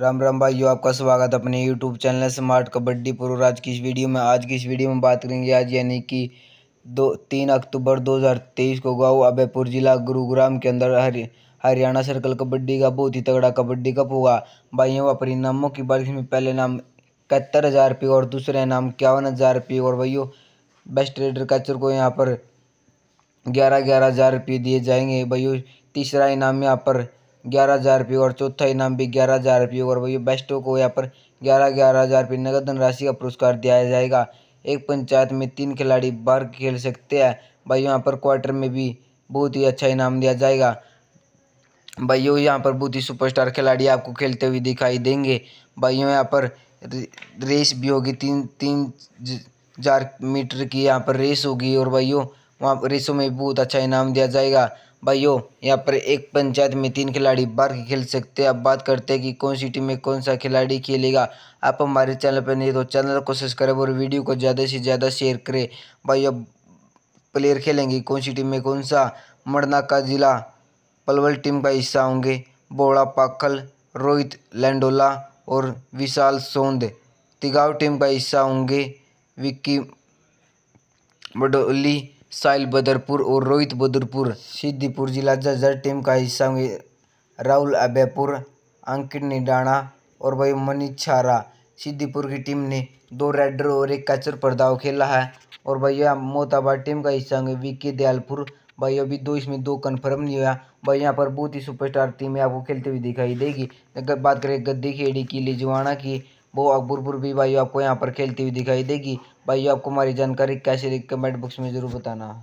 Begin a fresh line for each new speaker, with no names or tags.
राम राम भाइयों आपका स्वागत है अपने YouTube channel smart kabaddi pro आज की इस वीडियो में आज की इस वीडियो में बात करेंगे आज यानी कि दो तीन अक्टूबर 2023 को गाँव अभयपुर जिला गुरुग्राम के अंदर हरि हरियाणा सर्कल कबड्डी का बहुत ही तगड़ा कबड्डी कप हुआ भाइयों व परिणामों की बारिश में पहले नाम इकहत्तर हज़ार रुपये और दूसरे नाम इक्यावन हज़ार रुपये और भैयो बेस्ट रेडर कैचर को यहाँ पर ग्यारह ग्यारह हज़ार रुपये दिए जाएंगे भैया तीसरा इनाम यहाँ पर ग्यारह हज़ार रुपये और चौथा इनाम भी ग्यारह हज़ार रुपये और वही बेस्टों को यहाँ पर ग्यारह ग्यारह हज़ार रुपये नगद धनराशि का पुरस्कार दिया जाएगा एक पंचायत में तीन खिलाड़ी बार खेल सकते हैं भाई यहाँ पर क्वार्टर में भी बहुत ही अच्छा इनाम दिया जाएगा भाइयों यहाँ पर बहुत ही सुपरस्टार खिलाड़ी आपको खेलते हुए दिखाई देंगे भाइयों यहाँ पर रेस भी होगी तीन तीन हजार मीटर की यहाँ पर रेस होगी और भाइयों वहाँ रेसों में बहुत अच्छा इनाम दिया जाएगा भाइयों यहाँ पर एक पंचायत में तीन खिलाड़ी बार खेल सकते हैं अब बात करते हैं कि कौन सी टीम में कौन सा खिलाड़ी खेलेगा आप हमारे चैनल पर नहीं तो चैनल को सब्सक्राइब और वीडियो को ज़्यादा से ज़्यादा शेयर करें भाइयों प्लेयर खेलेंगे कौन सी टीम में कौन सा मरना का जिला पलवल टीम का हिस्सा होंगे बोड़ा पाखल रोहित लैंडोला और विशाल सोंद तिगाव टीम का हिस्सा होंगे विक्की बडोली साहिल बदरपुर और रोहित बदरपुर सिद्धिपुर जिला जजर टीम का हिस्सा होंगे राहुल अबेपुर अंकित निडाणा और भाई मनीष छारा सिद्धिपुर की टीम ने दो रेडर और एक कैचर पर दाव खेला है और भाई मोताबाद टीम का हिस्सा होंगे वीके दयालपुर भाई अभी दो इसमें दो कन्फर्म नहीं हुआ भाई यहाँ पर बहुत ही सुपरस्टार टीम है आपको खेलते हुए दिखाई देगी अगर बात करें गद्दी खेड़ी की लिजवाना की वो अकबरपुर भी भाई आपको यहाँ पर खेलती हुई दिखाई देगी भाई आपको हमारी जानकारी कैसे रही कमेंट बॉक्स में ज़रूर बताना